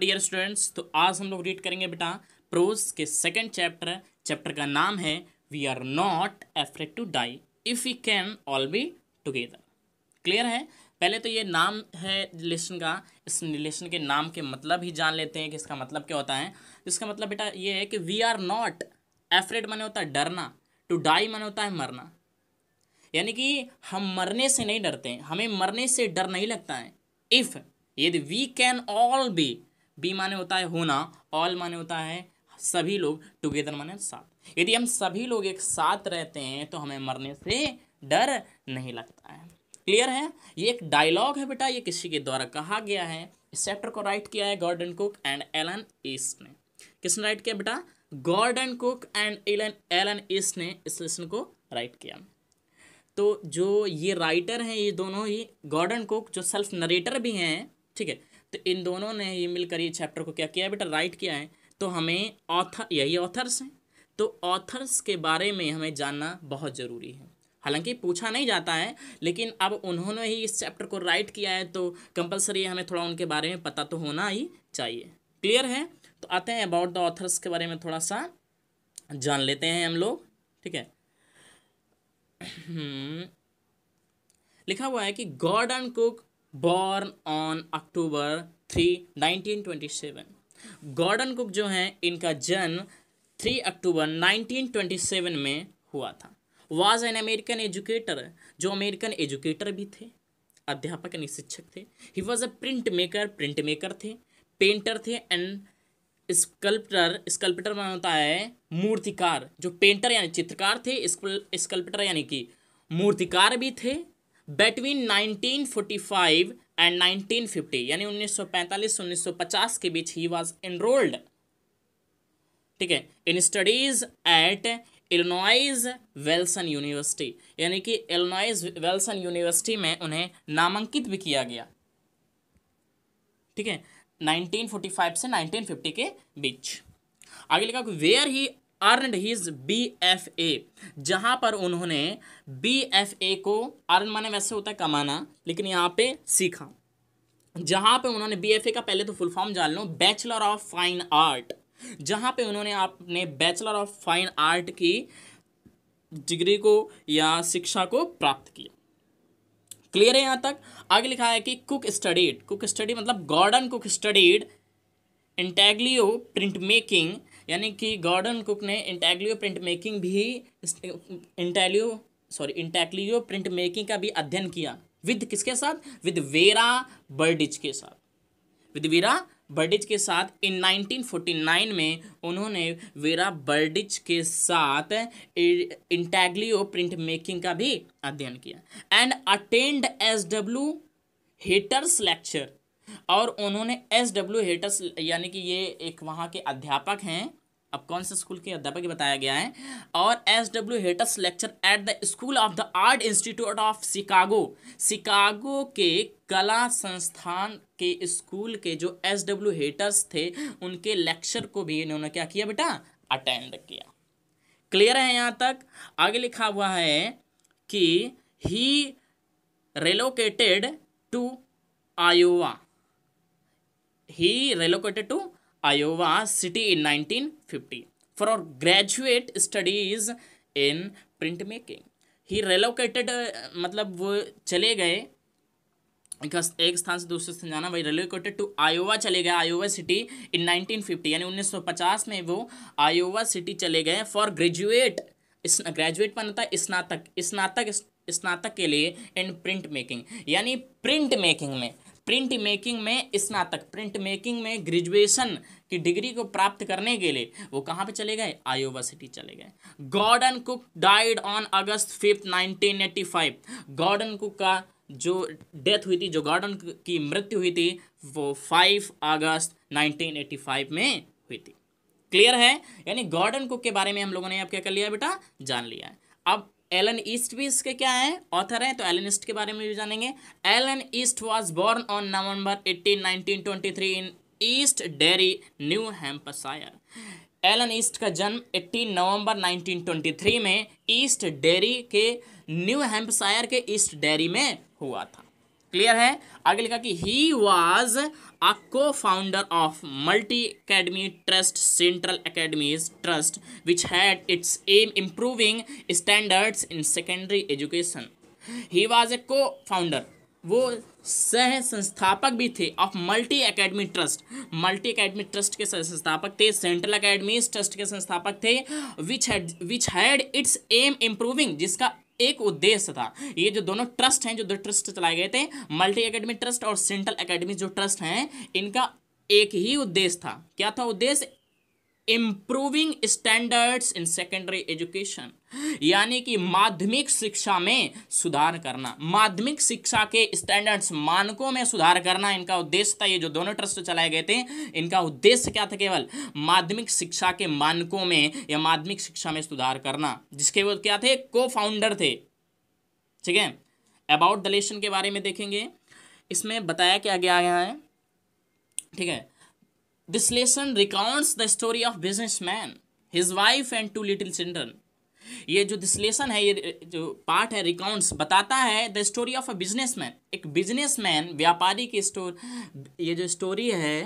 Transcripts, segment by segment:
Dear students तो आज हम लोग रीड करेंगे बेटा प्रोज के सेकंड चैप्टर चैप्टर का नाम है we are not afraid to die if we can all be together clear है पहले तो ये नाम है रिलेशन का इस रिलेशन के नाम के मतलब ही जान लेते हैं कि इसका मतलब क्या होता है इसका मतलब बेटा ये है कि वी आर नॉट एफ्रेड मैंने होता है डरना टू डाई मैंने होता है मरना यानी कि हम मरने से नहीं डरते हमें मरने से डर नहीं लगता है इफ़ यदि we can all be be माने होता है होना ऑल माने होता है सभी लोग टुगेदर माने साथ यदि हम सभी लोग एक साथ रहते हैं तो हमें मरने से डर नहीं लगता है क्लियर है ये एक डायलॉग है बेटा ये किसी के द्वारा कहा गया है इस चैप्टर को राइट किया है Gordon Cook and Alan East ने किसने राइट किया बेटा Gordon Cook and Alan Alan East ने इस लेसन को राइट किया तो जो ये राइटर हैं ये दोनों ही गॉर्डन कुक जो सेल्फ नरेटर भी हैं ठीक है तो इन दोनों ने ये मिलकर ये चैप्टर को क्या किया बेटा राइट किया है तो हमें ऑथर यही ऑथर्स हैं तो ऑथर्स के बारे में हमें जानना बहुत ज़रूरी है हालांकि पूछा नहीं जाता है लेकिन अब उन्होंने ही इस चैप्टर को राइट किया है तो कंपलसरी हमें थोड़ा उनके बारे में पता तो होना ही चाहिए क्लियर है तो आते हैं अबाउट द ऑथर्स के बारे में थोड़ा सा जान लेते हैं हम लोग ठीक है लिखा हुआ है कि Gordon Cook born on October three nineteen twenty seven Gordon Cook जो हैं इनका जन्म three October nineteen twenty seven में हुआ था वाज एन अमेरिकन एजुकेटर जो अमेरिकन एजुकेटर भी थे अध्यापक यानी शिक्षक थे ही was a print maker print maker थे पेंटर थे एंड स्कल्प्टर स्कल्प्टर माना होता है मूर्तिकार जो पेंटर यानी चित्रकार थे स्कल्प्टर यानी कि मूर्तिकार भी थे बिटवीन 1945 एंड 1950 यानी 1945 से 1950 के बीच ही वाज एनरोल्ड ठीक है इन स्टडीज एट इलनॉइज वेल्सन यूनिवर्सिटी यानी कि इलनॉइज वेल्सन यूनिवर्सिटी में उन्हें नामांकित भी किया गया ठीक है 1945 से 1950 के बीच आगे लिखा where he earn his B F A जहाँ पर उन्होंने बी एफ ए को अर्न माने वैसे होता है कमाना लेकिन यहाँ पे सीखा जहाँ पे उन्होंने बी एफ ए का पहले तो फुल फॉर्म जान लो बैचलर ऑफ फाइन आर्ट जहाँ पे उन्होंने आपने बैचलर ऑफ फाइन आर्ट की डिग्री को या शिक्षा को प्राप्त किया क्लियर है यहाँ तक आगे लिखा है कि कुक स्टडीड कुक स्टडी मतलब Gordon Cook studied intaglio print making यानी कि गॉर्डन कुक ने इंटैग्लियो प्रिंट मेकिंग भी intaglio sorry intaglio print making का भी अध्ययन किया विद किसके साथ विद वेरा बर्डिज के साथ विद वेरा बर्डिज के साथ इन 1949 में उन्होंने वेरा बर्डिज के साथ इंटैग्लियो प्रिंट मेकिंग का भी अध्ययन किया and attend S W Hayter's lecture और उन्होंने एस डब्ल्यू हेटस यानी कि ये एक वहाँ के अध्यापक हैं अब कौन से स्कूल के अध्यापक बताया गया है और S W Hayter's lecture at the School of the Art Institute of Chicago Chicago के कला संस्थान के स्कूल के जो एस डब्ल्यू हेटर्स थे उनके लेक्चर को भी इन्होंने क्या किया बेटा अटेंड किया क्लियर है यहाँ तक आगे लिखा हुआ है कि he relocated to Iowa he relocated to Iowa City in 1950 for graduate studies in print He relocated relocated uh, मतलब वो चले गए एक स्थान से दूसरे स्थान जाना वही रेलोकेटेड टू आयोवा चले गए आयोवा सिटी इन 1950 यानी 1950 में वो आयोवा सिटी चले गए फॉर ग्रेजुएट ग्रेजुएट बनता था स्नातक स्नातक स्नातक के लिए इन प्रिंट मेकिंग यानी प्रिंट मेकिंग में प्रिंट मेकिंग में स्नातक प्रिंट मेकिंग में ग्रेजुएशन की डिग्री को प्राप्त करने के लिए वो कहाँ पे चले गए आयोवा सिटी चले गए Gordon Cook died on August fifth 1985 Gordon Cook का जो डेथ हुई थी जो गॉर्डन की मृत्यु हुई थी वो 5 अगस्त 1985 में हुई थी क्लियर है यानी गॉर्डन कुक के बारे में हम लोगों ने अब क्या कर लिया बेटा जान लिया है अब एलन ईस्ट भी इसके क्या है ऑथर है तो एलन ईस्ट के बारे में भी जानेंगे Alan East was born on November 18 1923 in East Derry New Hampshire Alan East का जन्म 18 नवंबर 1923 में ईस्ट डेरी के न्यू हेम्पसायर के ईस्ट डेरी में हुआ था क्लियर है आगे लिखा कि he was a co-founder of multi-academy trust central academies trust which had its aim improving standards in secondary education he was a co-founder वो सह संस्थापक भी थे of multi academy trust multi academy trust के संस्थापक थे सेंट्रल एकेडमी ट्रस्ट के संस्थापक थे which had which had its aim improving जिसका एक उद्देश्य था ये जो दोनों ट्रस्ट हैं जो दो ट्रस्ट चलाए गए थे मल्टी एकेडमी ट्रस्ट और सेंट्रल एकेडमी जो ट्रस्ट हैं इनका एक ही उद्देश्य था क्या था उद्देश्य improving standards in secondary education यानी कि माध्यमिक शिक्षा में सुधार करना माध्यमिक शिक्षा के स्टैंडर्ड्स मानकों में सुधार करना इनका उद्देश्य था ये जो दोनों ट्रस्ट चलाए गए थे इनका उद्देश्य क्या था केवल माध्यमिक शिक्षा के मानकों में या माध्यमिक शिक्षा में सुधार करना जिसके वो क्या थे को फाउंडर थे ठीक है अबाउट द लेशन के बारे में देखेंगे इसमें बताया क्या गया है ठीक है This lesson recounts the story of businessman, his wife and two little children. ये जो डिस्लेशन है ये जो पार्ट है रिकाउंट्स बताता है the story of a businessman एक बिजनेसमैन व्यापारी की स्टोर ये जो स्टोरी है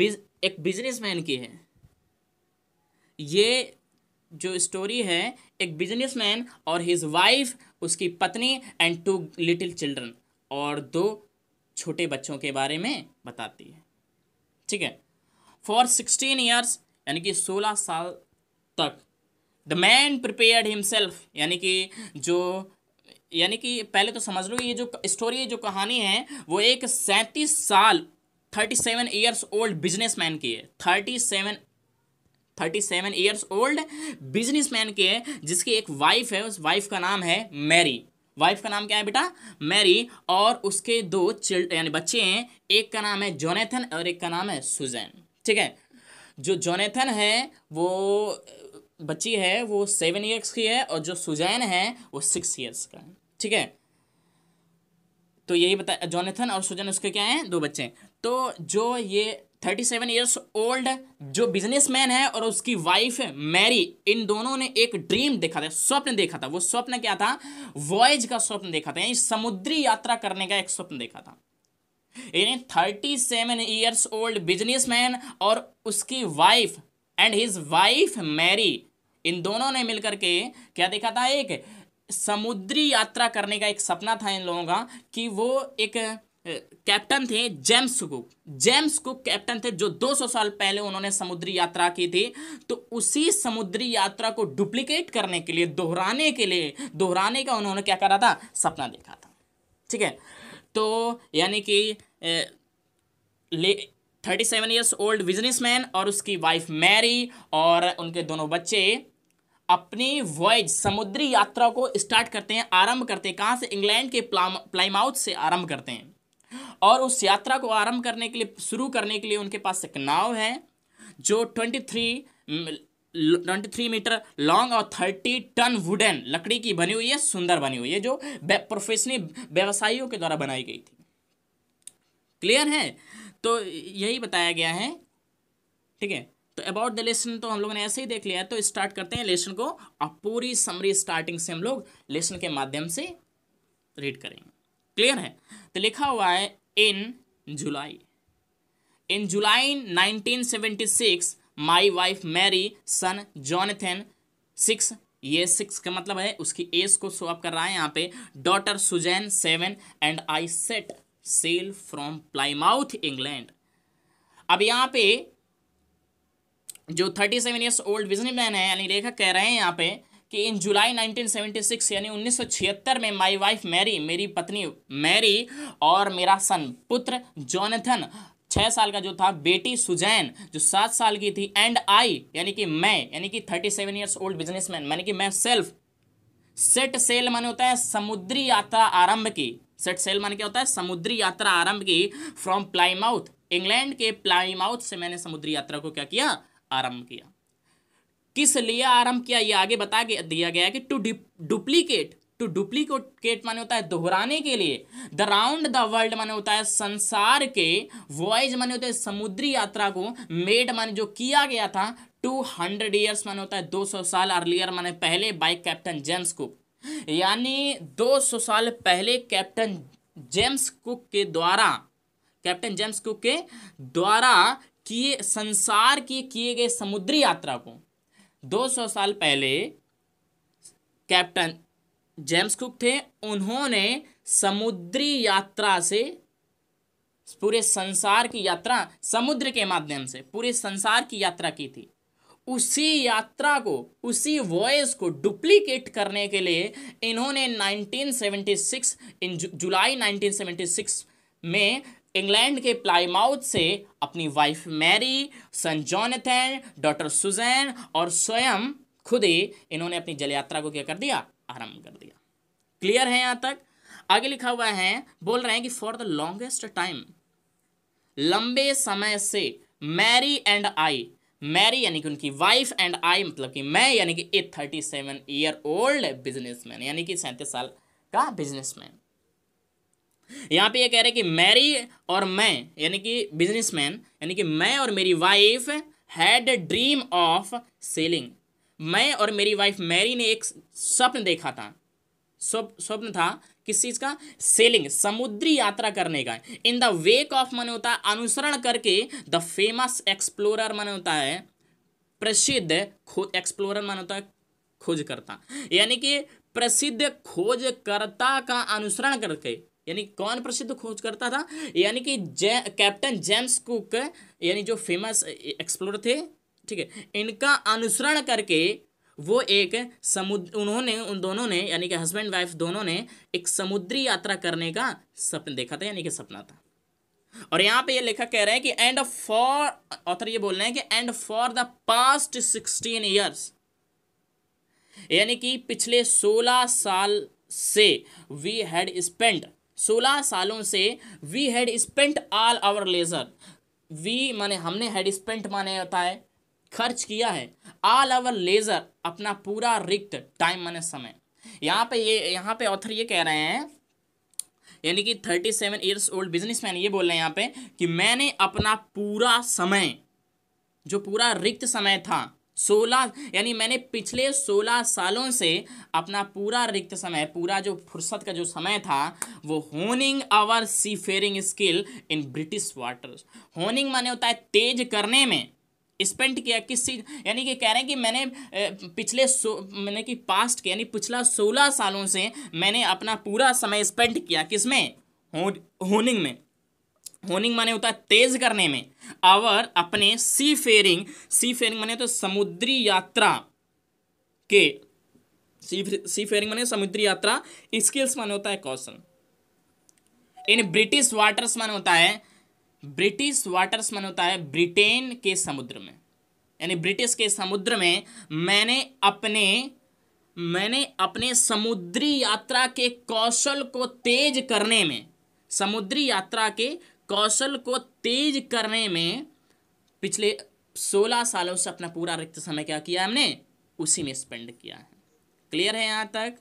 बिज एक बिजनेसमैन की है ये जो स्टोरी है एक बिजनेसमैन और हिज वाइफ उसकी पत्नी एंड टू लिटिल चिल्ड्रन और दो छोटे बच्चों के बारे में बताती है ठीक है फॉर सिक्सटीन ईयर्स यानी कि सोलह साल तक द मैन प्रिपेयर्ड हिमसेल्फ यानी कि जो यानी कि पहले तो समझ लो ये जो स्टोरी जो कहानी है वो एक सैंतीस साल thirty seven years old businessman की है thirty seven thirty seven years old businessman की है जिसकी एक वाइफ है उस वाइफ का नाम है मैरी वाइफ का नाम क्या है बेटा मैरी और उसके दो चिल्ड यानी बच्चे हैं एक का नाम है जोनेथन और एक का नाम है सुजैन ठीक है जो जोनेथन है वो बच्ची है वो सेवन ईयर्स की है और जो सुजैन है वो सिक्स ईयर्स का है ठीक है तो यही बता जोनेथन और सुजैन उसके क्या हैं दो बच्चे हैं तो जो ये थर्टी सेवन ईयर्स ओल्ड जो बिजनेसमैन है और उसकी वाइफ मैरी इन दोनों ने एक ड्रीम देखा था स्वप्न देखा था वो स्वप्न क्या था वॉयज का स्वप्न देखा था यानी समुद्री यात्रा करने का एक स्वप्न देखा था यानी thirty seven years old businessman और उसकी wife and his wife Mary इन दोनों ने मिलकर के क्या देखा था एक समुद्री यात्रा करने का एक सपना था इन लोगों का कि वो एक कैप्टन थे James Cook James Cook captain थे जो 200 साल पहले उन्होंने समुद्री यात्रा की थी तो उसी समुद्री यात्रा को डुप्लीकेट करने के लिए दोहराने के लिए दोहराने का उन्होंने क्या करा था सपना देखा था ठीक है तो यानी कि ले thirty seven years old businessman और उसकी वाइफ मैरी और उनके दोनों बच्चे अपनी वॉयज समुद्री यात्रा को स्टार्ट करते हैं आरंभ करते हैं कहाँ से इंग्लैंड के प्लाम प्लाईमाउथ से आरंभ करते हैं और उस यात्रा को आरंभ करने के लिए शुरू करने के लिए उनके पास एक नाव है जो twenty three twenty three metre long और थर्टी टन वुडन लकड़ी की बनी हुई है सुंदर बनी हुई है जो प्रोफेशनल व्यवसायियों के द्वारा बनाई गई थी क्लियर है तो यही बताया गया है ठीक है तो अबाउट द लेसन तो हम लोगों ने ऐसे ही देख लिया है तो स्टार्ट करते हैं लेसन को और पूरी समरी स्टार्टिंग से हम लोग लेसन के माध्यम से रीड करेंगे क्लियर है तो लिखा हुआ है in July in July 1976 my wife Mary son Jonathan six ये सिक्स का मतलब है उसकी एज को शो अप कर रहा है यहाँ पे daughter Suzanne seven and I set sail from Plymouth England अब यहाँ पे जो thirty seven years old businessman है यानी लेखक कह रहे हैं यहाँ पे कि इन जुलाई 1976 यानी 1976 में माय वाइफ मैरी मेरी पत्नी मैरी और मेरा सन पुत्र जॉनथन छः साल का जो था बेटी सुजैन जो सात साल की थी एंड आई यानी कि मैं यानी कि thirty seven years old businessman मैंने कि मैं सेल्फ सेट सेल माने होता है समुद्री यात्रा आरंभ की सेट सेल माने क्या होता है समुद्री यात्रा आरंभ की फ्रॉम प्लाईमाउथ इंग्लैंड के प्लाईमाउथ से मैंने समुद्री यात्रा को क्या किया आरंभ किया किस लिए आरंभ किया ये आगे बता के दिया गया है कि टू डुप्लीकेट टू डुप्लीकेट माने होता है दोहराने के लिए द राउंड द वर्ल्ड माने होता है संसार के वॉयज माने होता है समुद्री यात्रा को मेड माने जो किया गया था टू हंड्रेड ईयर्स माने होता है दो सौ साल अर्लियर माने पहले बाय कैप्टन जेम्स कुक यानी दो सौ साल पहले कैप्टन जेम्स कुक के द्वारा कैप्टन जेम्स कुक के द्वारा किए संसार के किए गए समुद्री यात्रा को 200 साल पहले कैप्टन जेम्स कुक थे उन्होंने समुद्री यात्रा से पूरे संसार की यात्रा समुद्र के माध्यम से पूरे संसार की यात्रा की थी उसी यात्रा को उसी वॉयस को डुप्लीकेट करने के लिए इन्होंने 1976 इन जुलाई 1976 में इंग्लैंड के प्लाईमाउथ से अपनी wife Mary son Jonathan daughter Suzanne और स्वयं खुद ही इन्होंने अपनी जल यात्रा को क्या कर दिया आरंभ कर दिया क्लियर है यहाँ तक आगे लिखा हुआ है बोल रहे हैं कि फॉर द लॉन्गेस्ट टाइम लंबे समय से मैरी एंड आई मैरी यानी कि उनकी वाइफ एंड आई मतलब कि मैं यानी कि a thirty seven year old businessman यानी कि सैंतीस साल का बिजनेसमैन यहाँ पे ये कह रहे हैं कि मैरी और मैं यानी कि बिजनेसमैन यानी कि मैं और मेरी wife had dream of sailing मैं और मेरी वाइफ मैरी ने एक स्वप्न देखा था स्वप्न था किस चीज़ का सेलिंग समुद्री यात्रा करने का इन द वेक ऑफ मन होता है अनुसरण करके द फेमस एक्सप्लोरर मन होता है प्रसिद्ध एक्सप्लोरर मन होता है खोजकर्ता यानी कि प्रसिद्ध खोजकर्ता का अनुसरण करके यानी कौन प्रसिद्ध खोज करता था यानी कि जे, कैप्टन जेम्स कुक यानी जो फेमस एक्सप्लोर थे ठीक है इनका अनुसरण करके वो एक समुद्र उन्होंने उन दोनों ने यानी कि हस्बैंड वाइफ दोनों ने एक समुद्री यात्रा करने का सपन देखा था यानी कि सपना था और यहाँ पे ये लेखक कह रहे हैं कि एंड फॉर ऑथर ये बोल रहे हैं कि and for the past sixteen years यानी कि पिछले सोलह साल से वी हैड स्पेंड सोलह सालों से we had spent all our leisure we माने हमने हैड स्पेंट माने होता है खर्च किया है ऑल आवर लेजर अपना पूरा रिक्त टाइम माने समय यहाँ पे ये यहाँ पे ऑथर ये कह रहे हैं यानी कि thirty seven years old businessman ये बोल रहे हैं यहाँ पे कि मैंने अपना पूरा समय जो पूरा रिक्त समय था सोलह यानी मैंने पिछले सोलह सालों से अपना पूरा रिक्त समय पूरा जो फुर्सत का जो समय था वो honing our seafaring skill in British waters honing माने होता है तेज करने में स्पेंड किया किस चीज यानी कि कह रहे हैं कि मैंने पिछले सो मैंने कि पास्ट के यानी पिछला सोलह सालों से मैंने अपना पूरा समय स्पेंड किया किस में होनिंग में होनिंग माने होता है तेज करने में आवर अपने सी फेयरिंग सी फेयरिंग माने तो समुद्री यात्रा के सी सी फेयरिंग माने समुद्री यात्रा स्किल्स माने होता है कौशल इन ब्रिटिश वाटर्स माने होता है ब्रिटिश वाटर्स माने होता है ब्रिटेन के समुद्र में यानी ब्रिटिश के समुद्र में मैंने अपने मैंने अपने समुद्री यात्रा के कौशल को तेज करने में समुद्री यात्रा के कौशल को तेज करने में पिछले सोलह सालों से अपना पूरा रिक्त समय क्या किया हमने उसी में स्पेंड किया है क्लियर है यहां तक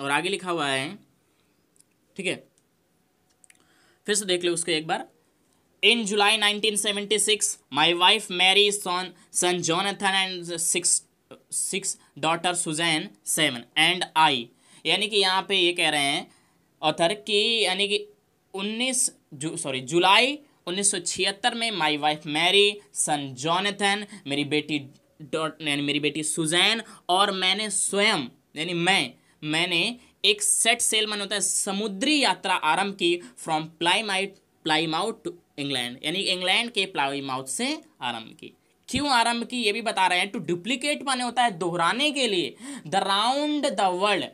और आगे लिखा हुआ है ठीक है फिर से देख लो उसको एक बार in July 1976 my wife Mary son son Jonathan and six six daughter Suzanne seven and I यानी कि यहाँ पे ये कह रहे हैं ऑथर कि यानी कि उन्नीस जू सॉरी जुलाई उन्नीस सौ छिहत्तर में my wife Mary son Jonathan मेरी बेटी डॉट यानी मेरी बेटी सुजैन और मैंने स्वयं यानी मैं मैंने एक सेट सेल मन होता है समुद्री यात्रा आरंभ की from Plymouth Plymouth to England यानी इंग्लैंड के प्लाई माउथ से आरंभ की क्यों आरंभ की ये भी बता रहे हैं टू डुप्लीकेट माने होता है दोहराने के लिए the round the world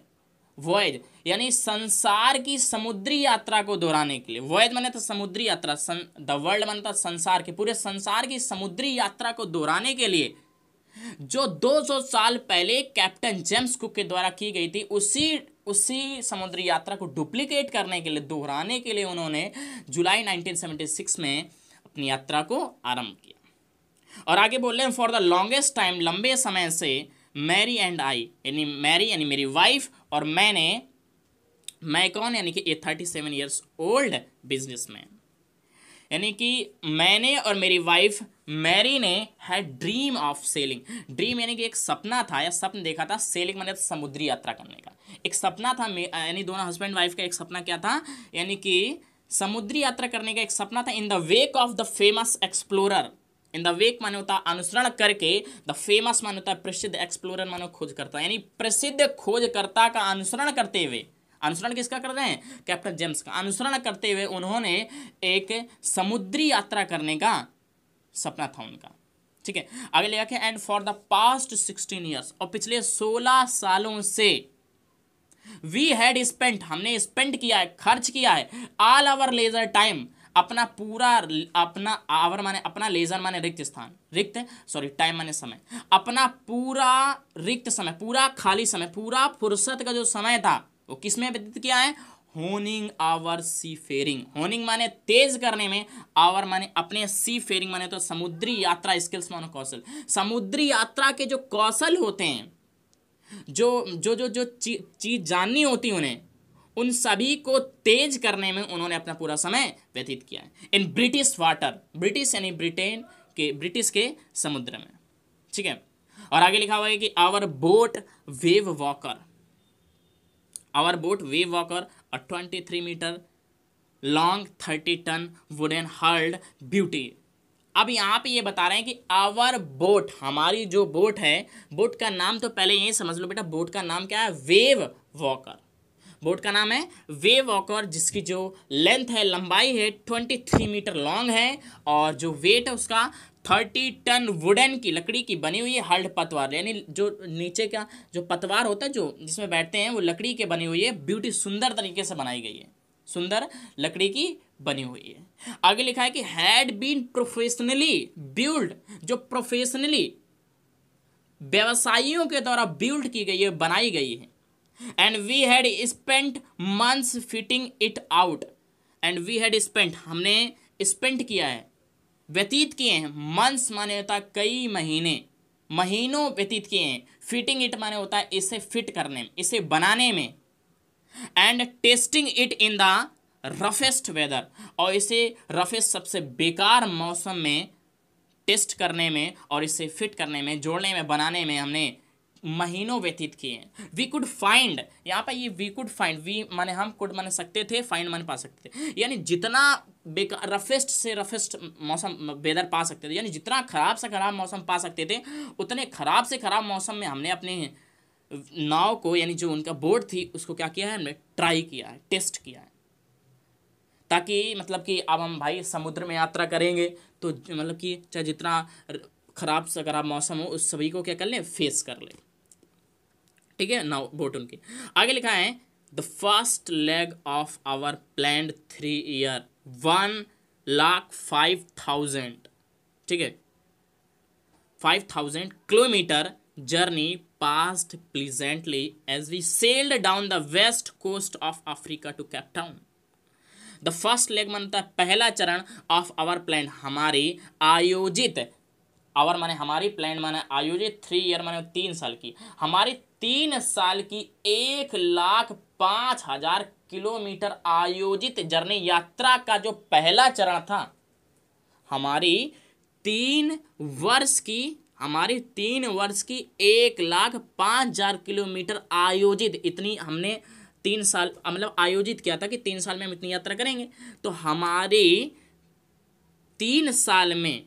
voyage यानी संसार की समुद्री यात्रा को दोहराने के लिए वॉयज माने था तो समुद्री यात्रा सं द वर्ल्ड माने था तो संसार के पूरे संसार की समुद्री यात्रा को दोहराने के लिए जो 200 साल पहले कैप्टन जेम्स कुक के द्वारा की गई थी उसी उसी समुद्री यात्रा को डुप्लीकेट करने के लिए दोहराने के लिए उन्होंने जुलाई 1976 में अपनी यात्रा को आरंभ किया और आगे बोल रहे हैं फॉर द लॉन्गेस्ट टाइम लंबे समय से मैरी एंड आई यानी मैरी यानी मेरी वाइफ और मैंने मैं कौन यानी कि a thirty seven years old businessman यानी कि मैंने और मेरी वाइफ मैरी ने है ड्रीम ऑफ सेलिंग ड्रीम यानी कि एक सपना था या सपन देखा था सेलिंग मैंने समुद्री यात्रा करने का एक सपना था यानी दोनों हस्बैंड वाइफ का एक सपना क्या था यानी कि समुद्री यात्रा करने का एक सपना था in the wake of the famous explorer in the wake मान्य होता अनुसरण करके द फेमस मान्य होता प्रसिद्ध एक्सप्लोरर मानो खोज करता यानी प्रसिद्ध खोजकर्ता का अनुसरण करते हुए अनुसरण किसका कर रहे हैं कैप्टन जेम्स का अनुसरण करते हुए उन्होंने एक समुद्री यात्रा करने का सपना था उनका ठीक है आगे लिखा के and for the past sixteen years और पिछले सोलह सालों से वी हैड स्पेंट हमने स्पेंट किया है खर्च किया है ऑल आवर लेजर टाइम अपना पूरा अपना आवर माने अपना लेजर माने रिक्त स्थान रिक्त सॉरी टाइम माने समय अपना पूरा रिक्त समय पूरा खाली समय पूरा फुर्सत का जो समय था वो किसमें व्यतीत किया है honing our seafaring honing माने तेज करने में आवर माने अपने सी फेरिंग माने तो समुद्री यात्रा स्किल्स मानो कौशल समुद्री यात्रा के जो कौशल होते हैं जो जो जो जो चीज़ जाननी होती उन्हें उन सभी को तेज करने में उन्होंने अपना पूरा समय व्यतीत किया है इन ब्रिटिश वाटर ब्रिटिश यानी ब्रिटेन के ब्रिटिश के समुद्र में ठीक है और आगे लिखा हुआ है कि our boat Wave Walker our boat Wave Walker twenty three metre long thirty ton wooden hulled beauty अब यहाँ पे ये बता रहे हैं कि आवर बोट हमारी जो बोट है बोट का नाम तो पहले यही समझ लो बेटा बोट का नाम क्या है वेव वॉकर बोट का नाम है वे वॉकर जिसकी जो लेंथ है लंबाई है ट्वेंटी थ्री मीटर लॉन्ग है और जो वेट है उसका थर्टी टन वुडन की लकड़ी की बनी हुई है हल्ड पतवार यानी जो नीचे का जो पतवार होता है जो जिसमें बैठते हैं वो लकड़ी के बनी हुई है ब्यूटी सुंदर तरीके से बनाई गई है सुंदर लकड़ी की बनी हुई है आगे लिखा है कि हैड बीन प्रोफेशनली बिल्ड जो प्रोफेशनली व्यवसायियों के द्वारा बिल्ड की गई है बनाई गई है and we had spent months fitting it out and we had spent हमने स्पेंट किया है व्यतीत किए हैं मंथ्स माने होता है कई महीने महीनों व्यतीत किए हैं फिटिंग इट माने होता है इसे फिट करने में इसे बनाने में and testing it in the roughest weather और इसे रफेस्ट सबसे बेकार मौसम में टेस्ट करने में और इसे फिट करने में जोड़ने में बनाने में हमने महीनों व्यतीत किए हैं वी कुड फाइंड यहाँ पर ये वी कुड फाइंड वी माने हम कुड माने सकते थे फाइंड माने पा सकते थे यानी जितना बेकार रफेस्ट से रफेस्ट मौसम वेदर पा सकते थे यानी जितना ख़राब से ख़राब मौसम पा सकते थे उतने ख़राब से ख़राब मौसम में हमने अपने नाव को यानी जो उनका बोर्ड थी उसको क्या किया है हमने ट्राई किया है टेस्ट किया है ताकि मतलब कि अब हम भाई समुद्र में यात्रा करेंगे तो मतलब कि चाहे जितना ख़राब से खराब मौसम हो उस सभी को क्या कर लें फेस कर लें ठीक है नाउ गो उनकी आगे लिखा है the first leg of our plan three year one lakh five thousand ठीक है five thousand kilometre journey passed pleasantly as we sailed down the west coast of Africa to Cape Town the first leg मानता है पहला चरण of our plan हमारी आयोजित our माने हमारी प्लान माने आयोजित थ्री ईयर माने तीन साल की हमारी तीन साल की एक लाख पाँच हजार किलोमीटर आयोजित जर्नी यात्रा का जो पहला चरण था हमारी तीन वर्ष की हमारी तीन वर्ष की एक लाख पाँच हजार किलोमीटर आयोजित इतनी हमने तीन साल मतलब आयोजित किया था कि तीन साल में हम इतनी यात्रा करेंगे तो हमारी तीन साल में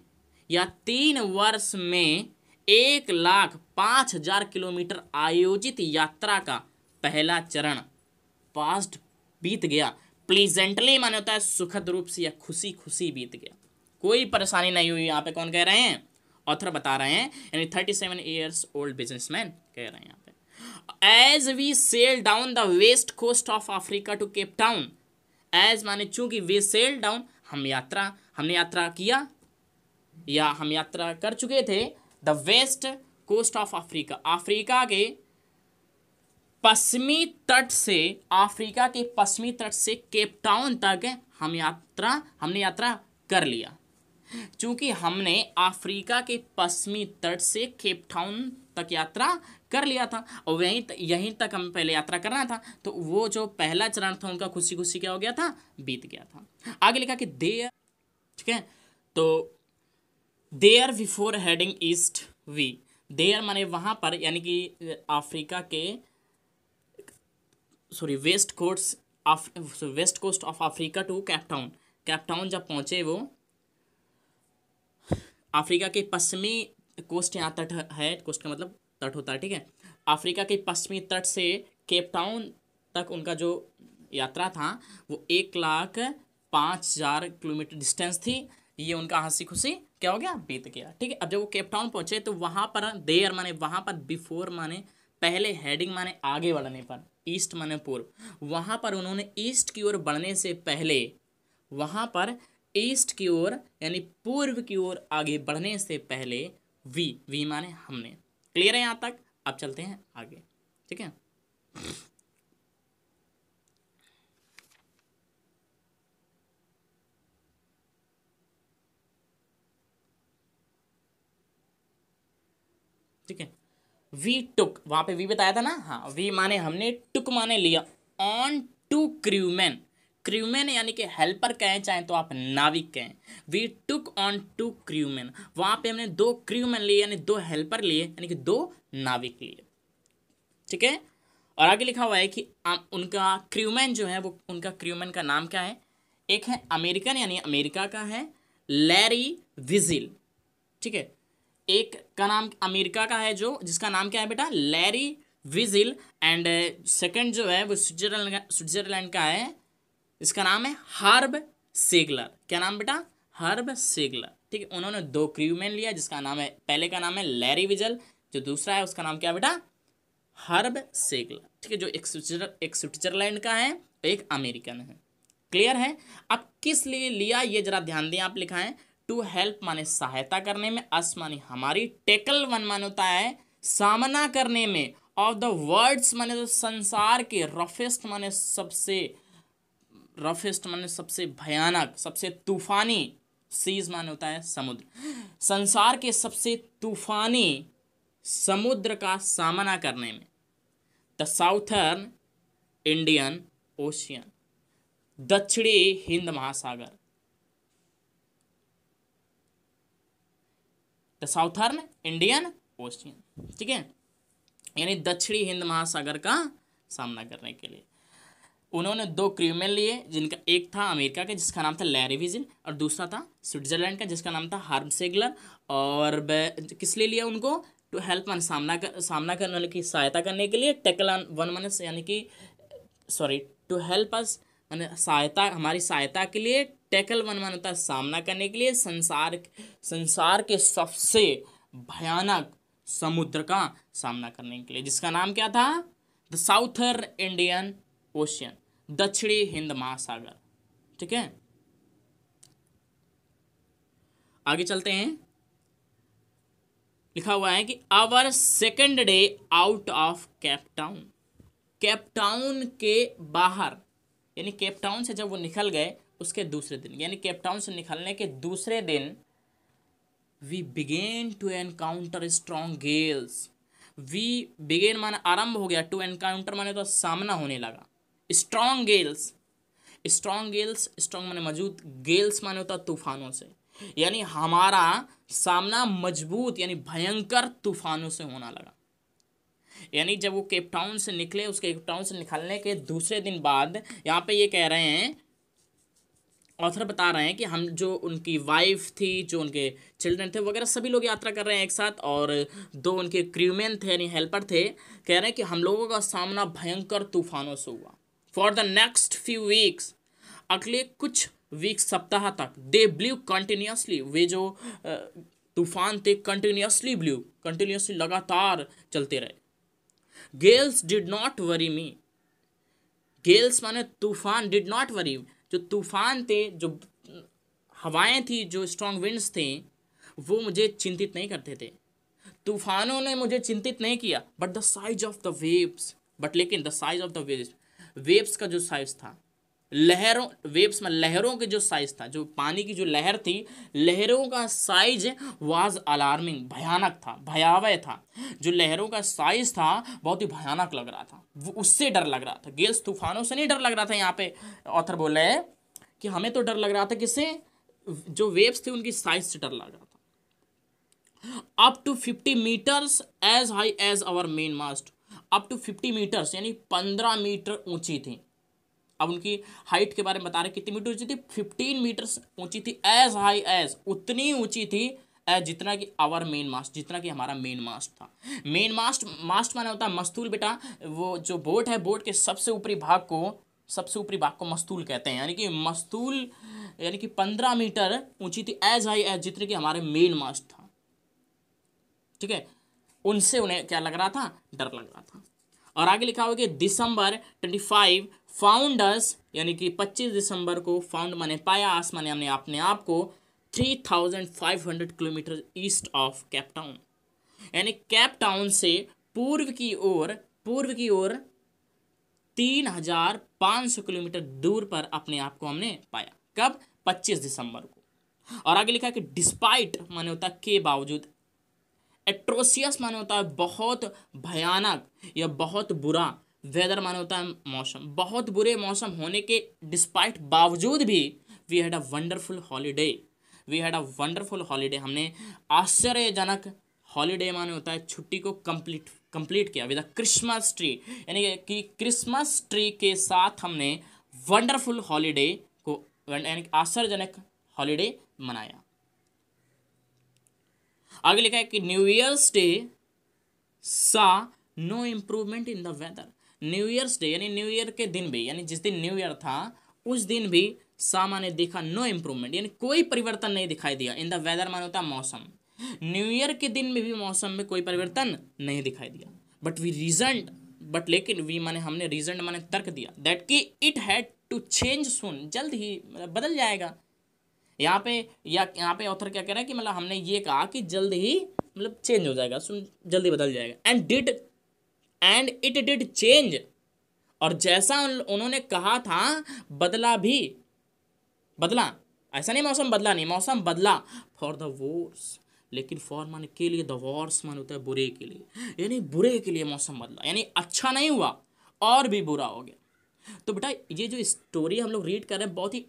या तीन वर्ष में एक लाख पाँच हजार किलोमीटर आयोजित यात्रा का पहला चरण पास्ट बीत गया प्लीजेंटली माने होता है सुखद रूप से या खुशी खुशी बीत गया कोई परेशानी नहीं हुई यहाँ पे कौन कह रहे हैं ऑथर बता रहे हैं यानी thirty seven years old businessman कह रहे हैं यहाँ पे as we sail down the west coast of Africa to Cape Town as माने चूंकि वे सेल डाउन हम यात्रा हमने यात्रा किया या हम यात्रा कर चुके थे the west coast of Africa Africa के पश्चिमी तट से अफ्रीका के पश्चिमी तट से केपटाउन तक हम यात्रा हमने यात्रा कर लिया चूंकि हमने अफ्रीका के पश्चिमी तट से केपटाउन तक यात्रा कर लिया था और वहीं यहीं तक हम पहले यात्रा करना था तो वो जो पहला चरण था उनका खुशी खुशी क्या हो गया था बीत गया था आगे लिखा कि दे ठीक है तो there before heading east we there माने वहाँ पर यानी कि अफ्रीका के sorry west coast west coast of Africa to Cape Town Cape Town जब पहुँचे वो अफ्रीका के पश्चिमी कोस्ट यहाँ तट है कोस्ट का मतलब तट होता है ठीक है अफ्रीका के पश्चिमी तट से केपटाउन तक उनका जो यात्रा था वो एक लाख पाँच हज़ार किलोमीटर डिस्टेंस थी ये उनका हंसी खुशी क्या हो गया बीत गया ठीक है अब जब वो केपटाउन पहुंचे तो वहाँ पर देयर माने वहाँ पर बिफोर माने पहले हेडिंग माने आगे बढ़ने पर ईस्ट माने पूर्व वहाँ पर उन्होंने ईस्ट की ओर बढ़ने से पहले वहाँ पर ईस्ट की ओर यानी पूर्व की ओर आगे बढ़ने से पहले वी वी माने हमने क्लियर है यहाँ तक अब चलते हैं आगे ठीक है ठीक है वी टुक वहाँ पे वी बताया था ना हाँ वी माने हमने टुक माने लिया ऑन टू क्रूमैन क्रूमैन यानी कि हेल्पर कहें चाहे तो आप नाविक कहें we took on two crewmen वहाँ पे हमने दो क्रूमैन लिए यानी दो हेल्पर लिए यानी कि दो नाविक लिए ठीक है और आगे लिखा हुआ है कि आ, उनका क्रूमैन जो है वो उनका क्रूमैन का नाम क्या है एक है अमेरिकन यानी अमेरिका का है लैरी विजिल ठीक है एक का नाम अमेरिका का है जो जिसका नाम क्या है बेटा लैरी विजिल एंड सेकंड जो है वो स्विट्जरलैंड स्विट्जरलैंड का है इसका नाम है हर्ब सेगलर क्या नाम बेटा हर्ब सेगलर ठीक है उन्होंने दो क्रूमैन लिया जिसका नाम है पहले का नाम है लैरी विजल जो दूसरा है उसका नाम क्या बेटा हर्ब सेगलर ठीक है जो एक स्विटर एक स्विट्जरलैंड का है एक अमेरिकन है क्लियर है अब किस लिए लिया ये जरा ध्यान दें आप लिखाएं टू हेल्प माने सहायता करने में अस माने हमारी टेकल वन मान होता है सामना करने में ऑफ द वर्ड्स माने तो संसार के रफेस्ट माने सबसे रफेस्ट माने सबसे भयानक सबसे तूफानी सीज माने होता है समुद्र संसार के सबसे तूफानी समुद्र का सामना करने में द साउथर्न इंडियन ओशियन दक्षिणी हिंद महासागर द साउथर्न इंडियन ओशियन ठीक है यानी दक्षिणी हिंद महासागर का सामना करने के लिए उन्होंने दो क्रिमिनल लिए जिनका एक था अमेरिका का जिसका नाम था लैरी विजिन और दूसरा था स्विट्जरलैंड का जिसका नाम था हार्म सेगलर और किस लिए लिया उनको टू हेल्प मान सामना कर, सामना करने की सहायता करने के लिए टेकल ऑन वन मनस यानी कि सॉरी टू हेल्प अस मैंने सहायता हमारी सहायता के लिए टैकल है सामना करने के लिए संसार संसार के सबसे भयानक समुद्र का सामना करने के लिए जिसका नाम क्या था द साउथर इंडियन ओशियन दक्षिणी हिंद महासागर ठीक है आगे चलते हैं लिखा हुआ है कि our second day out of Cape Town Cape Town के बाहर यानी कैपटाउन से जब वो निकल गए उसके दूसरे दिन यानी केपटाउन से निकलने के दूसरे दिन we began to encounter strong gales we began माना आरंभ हो गया टू एनकाउंटर माने तो सामना होने लगा strong gales strong gales strong माने मौजूद गेल्स माने होता तूफानों से यानी हमारा सामना मजबूत यानी भयंकर तूफानों से होना लगा यानी जब वो केपटाउन से निकले उसके केपटाउन से निकलने के दूसरे दिन बाद यहाँ पे ये कह रहे हैं ऑथर बता रहे हैं कि हम जो उनकी वाइफ थी जो उनके चिल्ड्रन थे वगैरह सभी लोग यात्रा कर रहे हैं एक साथ और दो उनके क्रूमैन थे यानी हेल्पर थे कह रहे हैं कि हम लोगों का सामना भयंकर तूफानों से हुआ for the next few weeks अगले कुछ वीक सप्ताह तक दे ब्ल्यू कंटिन्यूसली वे जो तूफान थे कंटिन्यूसली ब्ल्यू कंटिन्यूसली लगातार चलते रहे gales did not worry me gales माने तूफान डिड नॉट वरी जो तूफान थे जो हवाएं थी जो स्ट्रॉन्ग विंड्स थी वो मुझे चिंतित नहीं करते थे तूफानों ने मुझे चिंतित नहीं किया but the size of the waves but लेकिन the size of the waves waves का जो साइज था लहरों वेव्स में लहरों के जो साइज था जो पानी की जो लहर थी लहरों का साइज वाज अलार्मिंग भयानक था भयावह था जो लहरों का साइज था बहुत ही भयानक लग रहा था वो उससे डर लग रहा था गेल्स तूफानों से नहीं डर लग रहा था यहाँ पे ऑथर बोल रहे हैं कि हमें तो डर लग रहा था किससे जो वेव्स थे उनकी साइज से डर लग रहा था up to fifty metres as high as our main mast up to fifty metres यानी पंद्रह मीटर ऊंची थी अब उनकी हाइट के बारे में बता रहे कितनी मीटर ऊंची थी फिफ्टीन मीटर्स ऊंची थी एज हाई एज उतनी ऊंची थी एज जितना कि आवर मेन मास्ट जितना कि हमारा मेन मास्ट था मेन मास्ट मास्ट माना होता है मस्तूल बेटा वो जो बोट है बोट के सबसे ऊपरी भाग को सबसे ऊपरी भाग को मस्तूल कहते हैं यानी कि मस्तूल यानी कि पंद्रह मीटर ऊंची थी एज हाई एज जितने की हमारे मेन मास्ट था ठीक है उनसे उन्हें क्या लग रहा था डर लग रहा था और आगे लिखा हुआ कि दिसंबर ट्वेंटी फाइव फाउंडर्स यानी कि 25 दिसंबर को फाउंड माने पाया आस माने हमने अपने आप को 3500 kilometre east of Cape Town यानी कैप टाउन से पूर्व की ओर पूर्व की ओर 3500 किलोमीटर दूर पर अपने आप को हमने पाया कब 25 दिसंबर को और आगे लिखा है कि डिस्पाइट माने होता के बावजूद एट्रोसियस माने होता है बहुत भयानक या बहुत बुरा वेदर माने होता है मौसम बहुत बुरे मौसम होने के डिस्पाइट बावजूद भी we had a wonderful holiday we had a wonderful holiday हमने आश्चर्यजनक हॉलीडे माने होता है छुट्टी को कंप्लीट कंप्लीट किया विद अ क्रिसमस ट्री यानी कि क्रिसमस ट्री के साथ हमने वंडरफुल हॉलीडे को यानी आश्चर्यजनक हॉलीडे मनाया आगे लिखा है कि New Year's Day saw no improvement in the weather New Year's Day यानी न्यू ईयर के दिन भी यानी जिस दिन न्यू ईयर था उस दिन भी सामान्य दिखा नो इम्प्रूवमेंट यानी कोई परिवर्तन नहीं दिखाई दिया इन द वेदर मान होता मौसम न्यू ईयर के दिन में भी मौसम में कोई परिवर्तन नहीं दिखाई दिया बट वी रीजन बट लेकिन वी माने हमने रीजन माने तर्क दिया दैट कि it had to change soon जल्द ही मतलब बदल जाएगा यहाँ पे या यहाँ पे ऑथर क्या कह रहा है कि मतलब हमने ये कहा कि जल्द ही मतलब चेंज हो जाएगा सुन जल्दी बदल जाएगा and did and it did change और जैसा उन्होंने कहा था बदला भी बदला ऐसा नहीं मौसम बदला नहीं मौसम बदला फॉर द वोर्स लेकिन फॉर मन के लिए द वॉर्स मन होता है बुरे के लिए यानी बुरे के लिए मौसम बदला यानी अच्छा नहीं हुआ और भी बुरा हो गया तो बेटा ये जो स्टोरी हम लोग रीड कर रहे हैं बहुत ही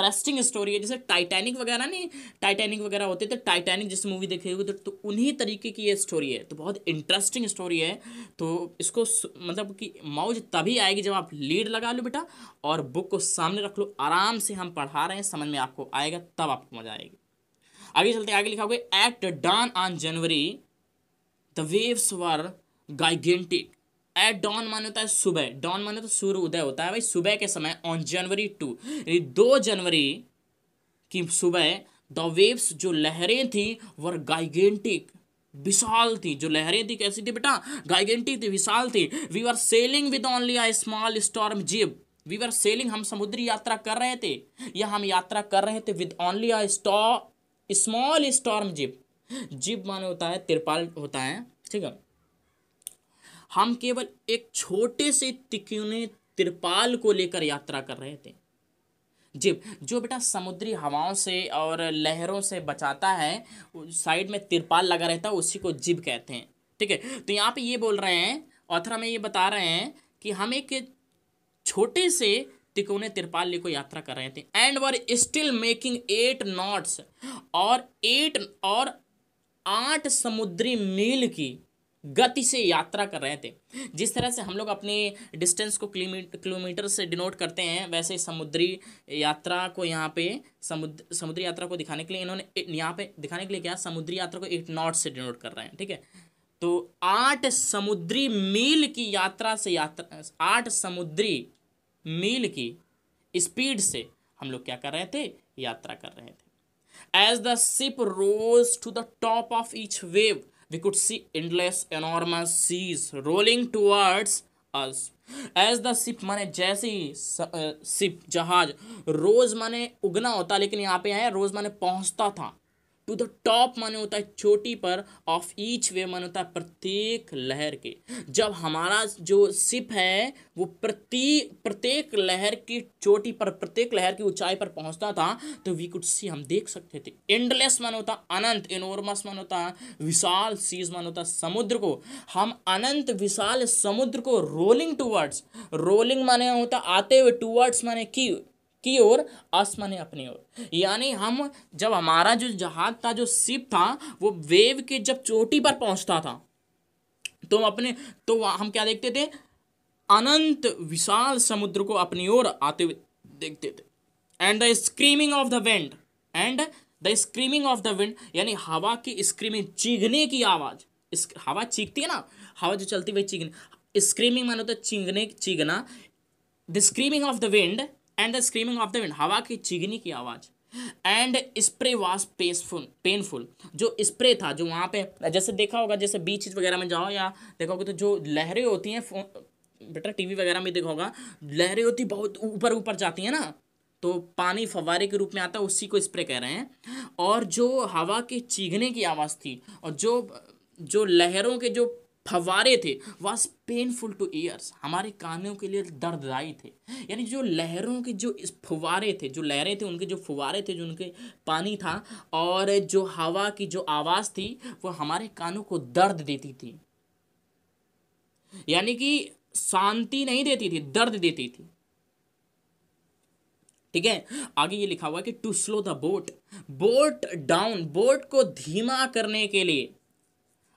इंटरेस्टिंग स्टोरी है जैसे टाइटैनिक वगैरह नहीं टाइटैनिक वगैरह होते थे तो टाइटैनिक जिस मूवी देखे हुए तो उन्हीं तरीके की ये स्टोरी है तो बहुत इंटरेस्टिंग स्टोरी है तो इसको मतलब कि मौज तभी आएगी जब आप लीड लगा लो बेटा और बुक को सामने रख लो आराम से हम पढ़ा रहे हैं समझ में आपको आएगा तब आपको मजा आएगी आगे चलते आगे लिखा होगा at dawn on January the waves were gigantic at dawn माने होता है सुबह डॉन माने तो सूर्य उदय होता है भाई सुबह के समय ऑन जनवरी टू यानी दो जनवरी की सुबह द वेव्स जो लहरें थी वर गाइगेंटिक विशाल थी जो लहरें थी कैसी थी बेटा गाइगेंटिक थी विशाल थी we are sailing with only I small storm jib we are sailing हम समुद्री यात्रा कर रहे थे या हम यात्रा कर रहे थे विद ओनली आई स्टॉ स्मॉल स्टॉर्म जिप जिप माने होता है तिरपाल होता है ठीक है हम केवल एक छोटे से तिक्यूने तिरपाल को लेकर यात्रा कर रहे थे जिब जो बेटा समुद्री हवाओं से और लहरों से बचाता है साइड में तिरपाल लगा रहता है उसी को जिब कहते हैं ठीक है तो यहाँ पे ये बोल रहे हैं ऑथर हमें ये बता रहे हैं कि हम एक छोटे से तिकोने तिरपाल लेकर यात्रा कर रहे थे and were still making eight knots और एट और आठ समुद्री मील की गति से यात्रा कर रहे थे जिस तरह से हम लोग अपने डिस्टेंस को किलोमीटर से डिनोट करते हैं वैसे समुद्री यात्रा को यहाँ पे समुद्र समुद्री यात्रा को दिखाने के लिए इन्होंने यहाँ पे दिखाने के लिए क्या समुद्री यात्रा को एक नॉट से डिनोट कर रहे हैं ठीक है तो आठ समुद्री मील की यात्रा से यात्रा आठ समुद्री मील की स्पीड से हम लोग क्या कर रहे थे यात्रा कर रहे थे as the ship rose to the top of each wave we could see endless enormous seas rolling towards us as the ship माने जैसे ही सिप जहाज रोज माने उगना होता लेकिन यहाँ पे आया रोज माने पहुँचता था टू द टॉप माने होता है चोटी पर ऑफ ईच वे माने होता है प्रत्येक लहर के जब हमारा जो सिप है वो प्रति प्रत्येक लहर की चोटी पर प्रत्येक लहर की ऊंचाई पर पहुंचता था तो वी कुड सी हम देख सकते थे एंडलेस मन होता अनंत इनोरमस मन होता विशाल सीज मन होता समुद्र को हम अनंत विशाल समुद्र को रोलिंग टूवर्ड्स रोलिंग माने होता आते हुए टूवर्ड्स माने की की ओर आसमान है अपनी ओर यानी हम जब हमारा जो जहाज था जो शिप था वो वेव के जब चोटी पर पहुंचता था तो अपने तो हम क्या देखते थे अनंत विशाल समुद्र को अपनी ओर आते हुए देखते थे and the screaming of the wind and the screaming of the wind यानी हवा की स्क्रीमिंग चीखने की आवाज़ हवा चीखती है ना हवा जो चलती हुई चीखने स्क्रीमिंग मानो तो चीखने चीखना the screaming of the wind and the screaming of the wind हवा की चिगनी की आवाज़ and spray was painful painful जो स्प्रे था जो वहाँ पे जैसे देखा होगा जैसे बीच वगैरह में जाओ या देखोगे तो जो लहरें होती हैं बेटा टीवी वगैरह में देखा होगा लहरें होती बहुत ऊपर ऊपर जाती हैं ना तो पानी फवारे के रूप में आता है उसी को स्प्रे कह रहे हैं और जो हवा के चीघने की आवाज़ थी और जो जो लहरों के जो फवारे थे वॉज पेनफुल टू ईयर्स हमारे कानों के लिए दर्ददायी थे यानी जो लहरों के जो फुवारे थे जो लहरें थे उनके जो फुवारे थे जो उनके पानी था और जो हवा की जो आवाज़ थी वो हमारे कानों को दर्द देती थी यानी कि शांति नहीं देती थी दर्द देती थी ठीक है आगे ये लिखा हुआ है कि to slow the boat boat down boat को धीमा करने के लिए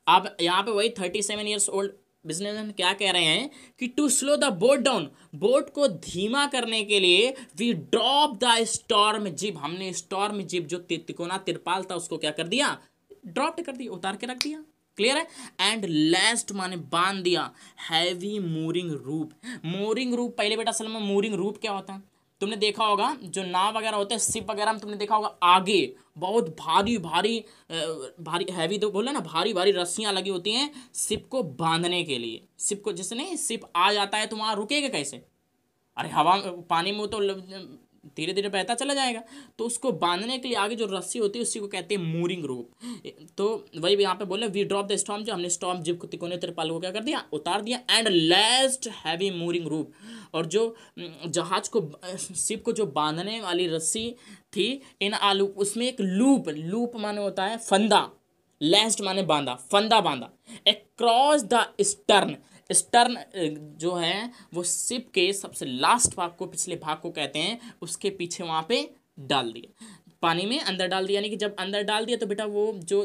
आप यहाँ पे वही thirty seven years old businessman क्या कह रहे हैं कि to slow the boat down boat को धीमा करने के लिए we drop the storm jib हमने स्टॉर्म जिप जो तिकोना तिरपाल था उसको क्या कर दिया ड्रॉप कर दिया उतार के रख दिया क्लियर है एंड लास्ट माने बांध दिया हैवी मोरिंग रूप मोरिंग रूप पहले बेटा असल में मोरिंग रूप क्या होता है तुमने देखा होगा जो नाव वगैरह होते हैं सिप वगैरह में तुमने देखा होगा आगे बहुत भारी भारी भारी हैवी तो बोले ना भारी भारी रस्सियाँ लगी होती हैं सिप को बांधने के लिए सिप को जैसे नहीं सिप आ जाता है तो वहाँ रुकेगा कैसे अरे हवा पानी में तो धीरे धीरे बहता चला जाएगा तो उसको बांधने के लिए आगे जो रस्सी होती है उसी को कहते हैं मूरिंग रोप तो वही यहाँ पे बोले वी ड्रॉप द स्टॉम जो हमने स्टॉम जिप को तिकोने त्रिपाल को क्या कर दिया उतार दिया and lashed heavy mooring rope और जो जहाज को शिप को जो बांधने वाली रस्सी थी इन आलू उसमें एक लूप लूप माने होता है फंदा लेस्ट माने बांधा फंदा बांधा अक्रॉस द स्टर्न स्टर्न जो है वो शिप के सबसे लास्ट भाग को पिछले भाग को कहते हैं उसके पीछे वहाँ पे डाल दिया पानी में अंदर डाल दिया यानी कि जब अंदर डाल दिया तो बेटा वो जो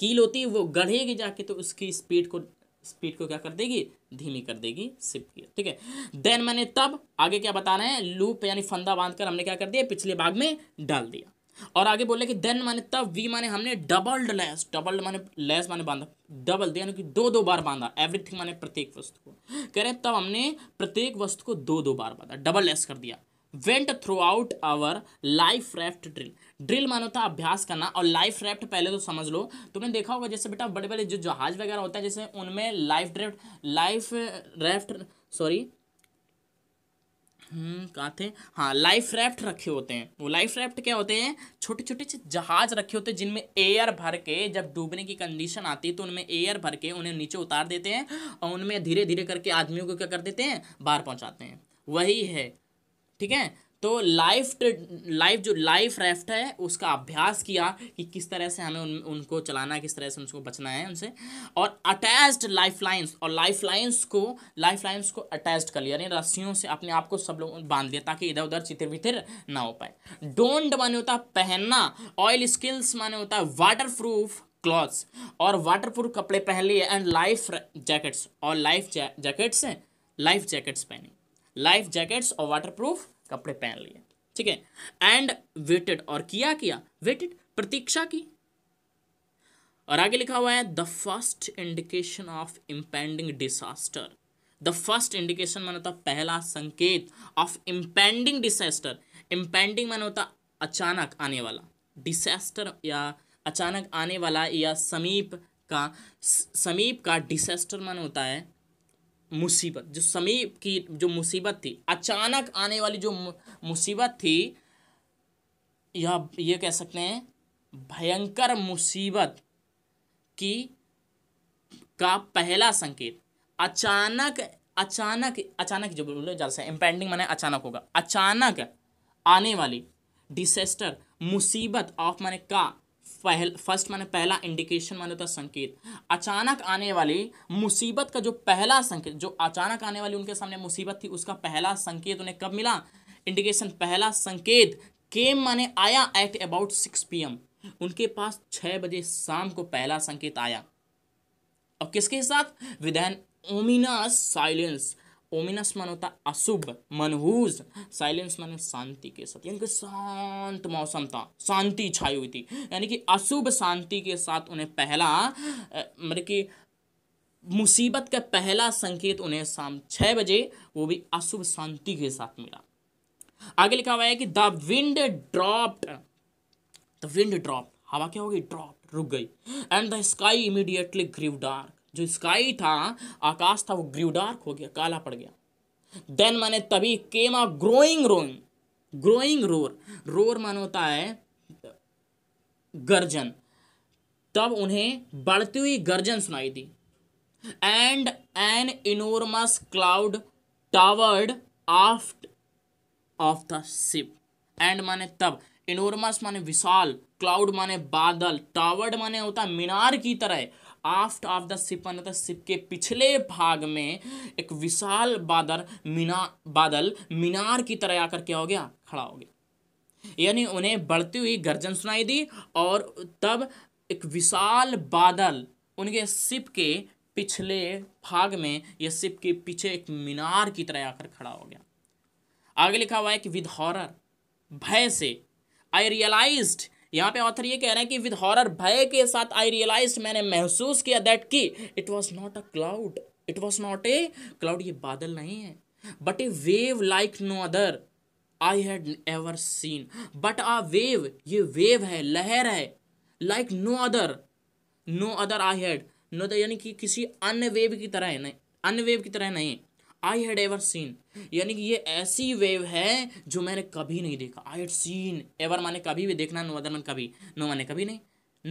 कील होती है वो गढ़ेगी जाके तो उसकी स्पीड को स्पीड को क्या कर देगी धीमी कर देगी सिप की ठीक है देन मैंने तब आगे क्या बता रहे हैं लूप यानी फंदा बांधकर हमने क्या कर दिया पिछले भाग में डाल दिया और आगे बोले कि देन माने तब वी माने हमने डबल्ड लेस डबल्ड माने लेस माने बांधा डबल यानी कि दो दो बार बांधा एवरीथिंग माने प्रत्येक वस्तु को कह रहे तब हमने प्रत्येक वस्तु को दो दो बार बांधा डबल लेस कर दिया went through out our life raft drill drill मानो था अभ्यास करना और लाइफ रेफ्ट पहले तो समझ लो तुमने देखा होगा जैसे बेटा बड़े बड़े जो जहाज वगैरह होता है जैसे उनमें life raft life raft sorry hmm, कहा थे हाँ लाइफ रैफ्ट रखे होते हैं वो लाइफ रैफ्ट क्या होते हैं छोटे छोटे जहाज रखे होते हैं जिनमें एयर भर के जब डूबने की कंडीशन आती है तो उनमें एयर भर के उन्हें नीचे उतार देते हैं और उनमें धीरे धीरे करके आदमियों को क्या कर देते हैं बाहर पहुँचाते हैं वही है ठीक है तो लाइफ लाइफ जो लाइफ रेफ्ट है उसका अभ्यास किया कि किस तरह से हमें उन उनको चलाना है किस तरह से उनको बचना है उनसे और अटैच्ड लाइफ लाइन्स और लाइफ लाइन्स को लाइफ लाइन्स को अटैच कर लिया यानी रस्सियों से अपने आप को सब लोग बांध लिया ताकि इधर उधर चितर वितर ना हो पाए डोंट माने होता पहनना ऑयल स्किल्स माने होता है वाटर प्रूफ क्लॉथ्स और वाटर प्रूफ कपड़े पहन लिए एंड लाइफ जैकेट्स और लाइफ जैकेट्स लाइफ जैकेट्स पहनी लाइफ जैकेट्स और वाटर प्रूफ कपड़े पहन लिए ठीक है एंड वेटेड और किया किया वेटेड प्रतीक्षा की और आगे लिखा हुआ है the first indication of impending disaster the first indication माना होता पहला संकेत ऑफ इम्पेंडिंग डिसास्टर इम्पेंडिंग माना होता अचानक आने वाला डिसास्टर या अचानक आने वाला या समीप का समीप का डिसास्टर माना होता है मुसीबत जो समीप की जो मुसीबत थी अचानक आने वाली जो मुसीबत थी यह ये कह सकते हैं भयंकर मुसीबत की का पहला संकेत अचानक अचानक अचानक जो बोले जल से इम्पेंडिंग माने अचानक होगा अचानक आने वाली डिसेस्टर मुसीबत ऑफ माने का पहल फर्स्ट माने पहला इंडिकेशन माने होता संकेत अचानक आने वाली मुसीबत का जो पहला संकेत जो अचानक आने वाली उनके सामने मुसीबत थी उसका पहला संकेत उन्हें कब मिला इंडिकेशन पहला संकेत केम माने आया एट अबाउट सिक्स पी उनके पास छः बजे शाम को पहला संकेत आया और किसके साथ with an ominous silence ominous मन होता अशुभ मनहूज साइलेंस मन शांति के साथ यानी कि शांत मौसम था शांति छाई हुई थी यानी कि अशुभ शांति के साथ उन्हें पहला मतलब कि मुसीबत का पहला संकेत उन्हें शाम छः बजे वो भी अशुभ शांति के साथ मिला आगे लिखा हुआ है कि the wind dropped the wind drop हवा क्या होगी ड्रॉप रुक गई and the sky immediately grew dark जो स्काई था आकाश था वो ग्रीव डार्क हो गया काला पड़ गया देन माने तभी came a growing roaring growing roar roar मान होता है गर्जन तब उन्हें बढ़ती हुई गर्जन सुनाई दी and an enormous cloud towered aft of the ship and माने तब इनोरमस माने विशाल क्लाउड माने बादल टावर्ड माने होता मीनार की तरह आफ्ट ऑफ द सिप मतलब सिप के पिछले भाग में एक विशाल बादल मीना बादल मीनार की तरह आकर क्या हो गया खड़ा हो गया यानी उन्हें बढ़ती हुई गर्जन सुनाई दी और तब एक विशाल बादल उनके सिप के पिछले भाग में यह सिप के पीछे एक मीनार की तरह आकर खड़ा हो गया आगे लिखा हुआ है कि विद हॉरर भय से आई रियलाइज्ड यहाँ पे ऑथर ये कह रहे हैं कि विद हॉरर भय के साथ आई रियलाइज मैंने महसूस किया दैट की it was not a cloud it was not a cloud ये बादल नहीं है but a wave like no other I had ever seen but a wave ये वेव है लहर है like no other no other I had no other यानी कि किसी अन्य वेव की तरह है नहीं अन्य वेव की तरह नहीं आई हैड एवर सीन यानी कि ये ऐसी वेव है जो मैंने कभी नहीं देखा आई हैड सीन एवर माने कभी भी देखना नो अदर मन कभी नो माने कभी नहीं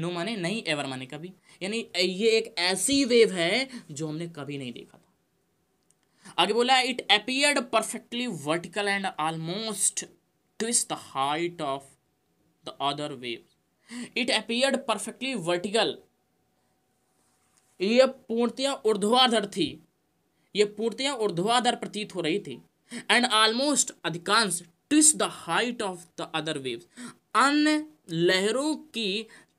नो माने नहीं एवर माने कभी यानी ये एक ऐसी वेव है जो हमने कभी नहीं देखा था आगे बोला it appeared perfectly vertical and almost twice the height of the other wave it appeared perfectly vertical ये पूर्णतया ऊर्ध्वाधर थी ये पूर्तियाँ ऊर्ध्वाधर प्रतीत हो रही थी एंड ऑलमोस्ट अधिकांश twice the height of the other waves अन्य लहरों की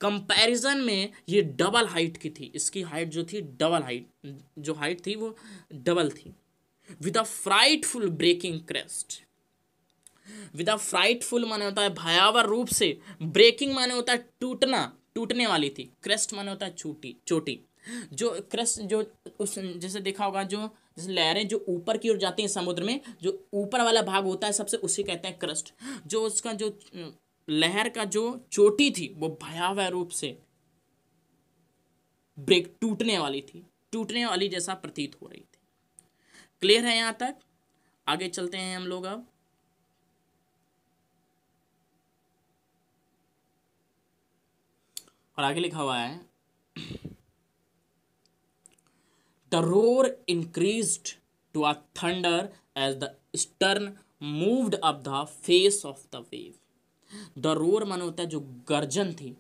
कंपैरिजन में ये डबल हाइट की थी इसकी हाइट जो थी डबल हाइट जो हाइट थी वो डबल थी with a frightful breaking crest with a frightful माने होता है भयावह रूप से ब्रेकिंग माने होता है टूटना टूटने वाली थी क्रेस्ट माने होता है चोटी चोटी जो क्रेस्ट जो उस जैसे देखा होगा जो जैसे लहरें जो ऊपर की ओर जाती हैं समुद्र में जो ऊपर वाला भाग होता है सबसे उसे कहते हैं क्रस्ट जो उसका जो लहर का जो चोटी थी वो भयावह रूप से ब्रेक टूटने वाली थी टूटने वाली जैसा प्रतीत हो रही थी क्लियर है यहां तक आगे चलते हैं हम लोग अब और आगे लिखा हुआ है The roar increased to a thunder as the stern moved up the face of the wave the roar माने होता है जो गर्जन थी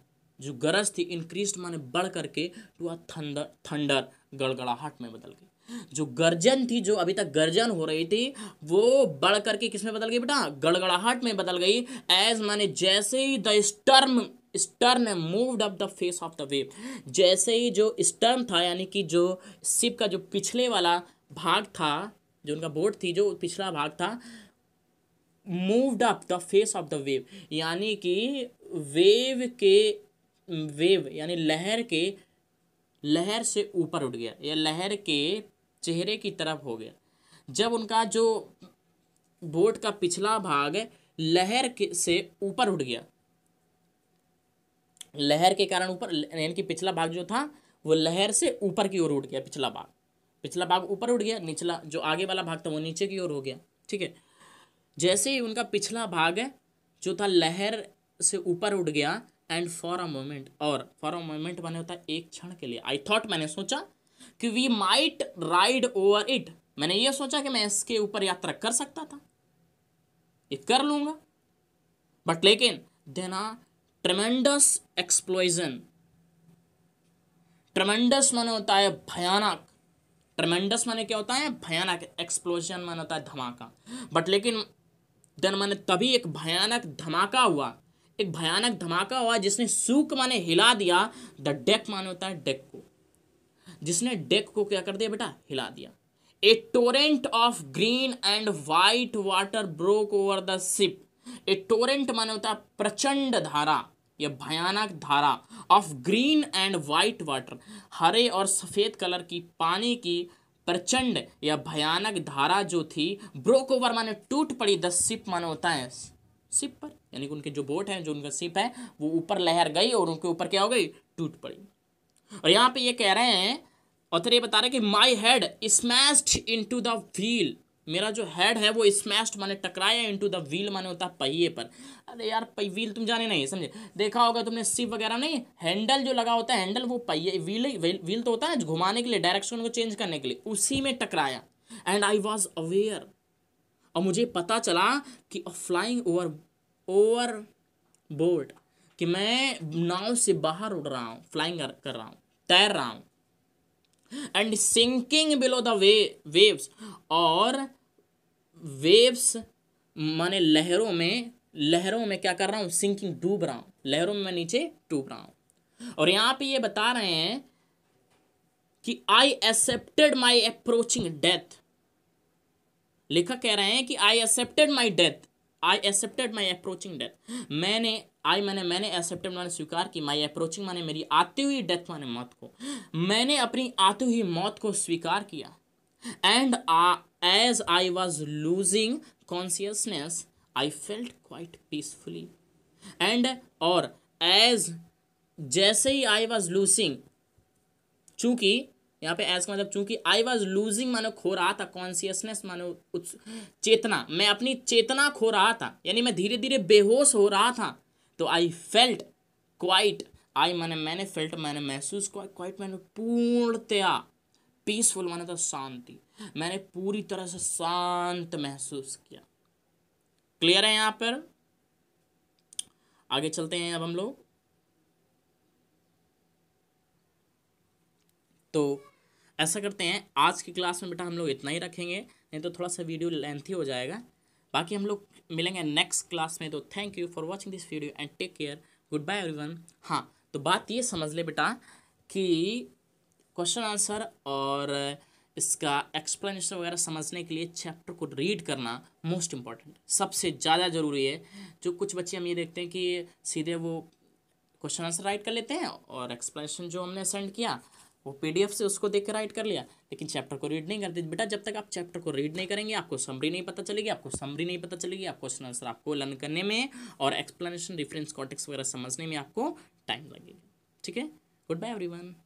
जो गरज थी इंक्रीज माने बढ़ करके टू अ थंडर थंडर गड़गड़ाहट में बदल गई जो गर्जन थी जो अभी तक गर्जन हो रही थी वो बढ़ करके किस में बदल गई बेटा गड़गड़ाहट में बदल गई एज माने जैसे ही the stern stern moved up the face of the wave जैसे ही जो स्टर्न था यानी कि जो शिप का जो पिछले वाला भाग था जो उनका बोट थी जो पिछला भाग था moved up the face of the wave यानी कि वेव के वेव यानी लहर के लहर से ऊपर उठ गया या लहर के चेहरे की तरफ हो गया जब उनका जो बोट का पिछला भाग लहर के से ऊपर उठ गया लहर के कारण ऊपर यानी कि पिछला भाग जो था वो लहर से ऊपर की ओर उड़ गया पिछला भाग पिछला भाग ऊपर उड़ गया निचला जो आगे वाला भाग था वो नीचे की ओर हो गया ठीक है जैसे ही उनका पिछला भाग जो था लहर से ऊपर उड़ गया एंड फॉर अ मोमेंट और फॉर अ मोमेंट माने होता है एक क्षण के लिए आई थॉट मैंने सोचा कि we might ride over it मैंने ये सोचा कि मैं इसके ऊपर यात्रा कर सकता था ये कर लूंगा बट लेकिन देना ट्रमेंडस एक्सप्लोजन ट्रमेंडस माने होता है भयानक ट्रमेंडस माने क्या होता है भयानक एक्सप्लोजन माने होता है धमाका बट लेकिन देन माने तभी एक भयानक धमाका हुआ एक भयानक धमाका हुआ जिसने सूक माने हिला दिया द डेक माने होता है डेक को जिसने डेक को क्या कर दिया बेटा हिला दिया a torrent of green and white water broke over the ship a torrent माने होता है प्रचंड धारा ये भयानक धारा of green and white water हरे और सफ़ेद कलर की पानी की प्रचंड या भयानक धारा जो थी ब्रोक ओवर माने टूट पड़ी द सिप माने होता है सिप पर यानी कि उनके जो बोट है जो उनका सिप है वो ऊपर लहर गई और उनके ऊपर क्या हो गई टूट पड़ी और यहाँ पे ये कह रहे हैं और ये बता रहे हैं कि my head smashed into the wheel मेरा जो हेड है वो स्मैश्ड माने टकराया इनटू द व्हील माने होता है पहिए पर अरे यार व्हील तुम जाने नहीं समझे देखा होगा तुमने सिप वगैरह नहीं हैंडल जो लगा होता है हैंडल वो पहिए व्हील व्हील तो होता है घुमाने के लिए डायरेक्शन को चेंज करने के लिए उसी में टकराया एंड आई वॉज अवेयर और मुझे पता चला कि फ्लाइंग ओवर ओवर बोर्ड कि मैं नाव से बाहर उड़ रहा हूँ फ्लाइंग कर रहा हूँ तैर रहा हूँ and sinking below the way waves और वेव्स माने लहरों में लहरों में क्या कर रहा हूँ सिंकिंग डूब रहा हूँ लहरों में मैं नीचे डूब रहा हूँ और यहाँ पे ये बता रहे हैं कि I accepted my approaching death लेखक कह रहे हैं कि I accepted my death I accepted my approaching death मैंने आई मैंने मैंने एक्सेप्टेड मैंने स्वीकार की माई अप्रोचिंग माने मेरी आती हुई डेथ माने मौत को मैंने अपनी आती हुई मौत को स्वीकार किया and as I was losing consciousness I felt quite peacefully and और एज जैसे ही आई वॉज लूसिंग चूंकि यहाँ पे एज का मतलब चूंकि आई वॉज लूजिंग मानो खो रहा था कॉन्सियसनेस मानो चेतना मैं अपनी चेतना खो रहा था यानी मैं धीरे धीरे बेहोश हो रहा था तो आई फेल्ट क्वाइट आई मैंने मैंने फेल्ट मैंने महसूस किया क्वाइट मैंने पूर्णतया पीसफुल माना था शांति मैंने पूरी तरह से शांत महसूस किया क्लियर है यहाँ पर आगे चलते हैं अब हम लोग तो ऐसा करते हैं आज की क्लास में बेटा हम लोग इतना ही रखेंगे नहीं तो थोड़ा सा वीडियो लेंथी हो जाएगा बाकी हम लोग मिलेंगे नेक्स्ट क्लास में तो thank you for watching this video and take care goodbye one हाँ तो बात ये समझ ले बेटा कि क्वेश्चन आंसर और इसका एक्सप्लेनेशन वगैरह समझने के लिए चैप्टर को रीड करना मोस्ट इम्पॉर्टेंट सबसे ज़्यादा ज़रूरी है जो कुछ बच्चे हम ये देखते हैं कि सीधे वो क्वेश्चन आंसर राइट कर लेते हैं और एक्सप्लेनेशन जो हमने सेंड किया वो पीडीएफ से उसको देख कर राइट कर लिया लेकिन चैप्टर को रीड नहीं करते बेटा जब तक आप चैप्टर को रीड नहीं करेंगे आपको समरी नहीं पता चलेगी आपको समरी नहीं पता चलेगी आप क्वेश्चन आंसर आपको लर्न करने में और एक्सप्लेनेशन रिफरेंस कॉन्टेक्स वगैरह समझने में आपको टाइम लगेगा ठीक है गुड बाय एवरीवन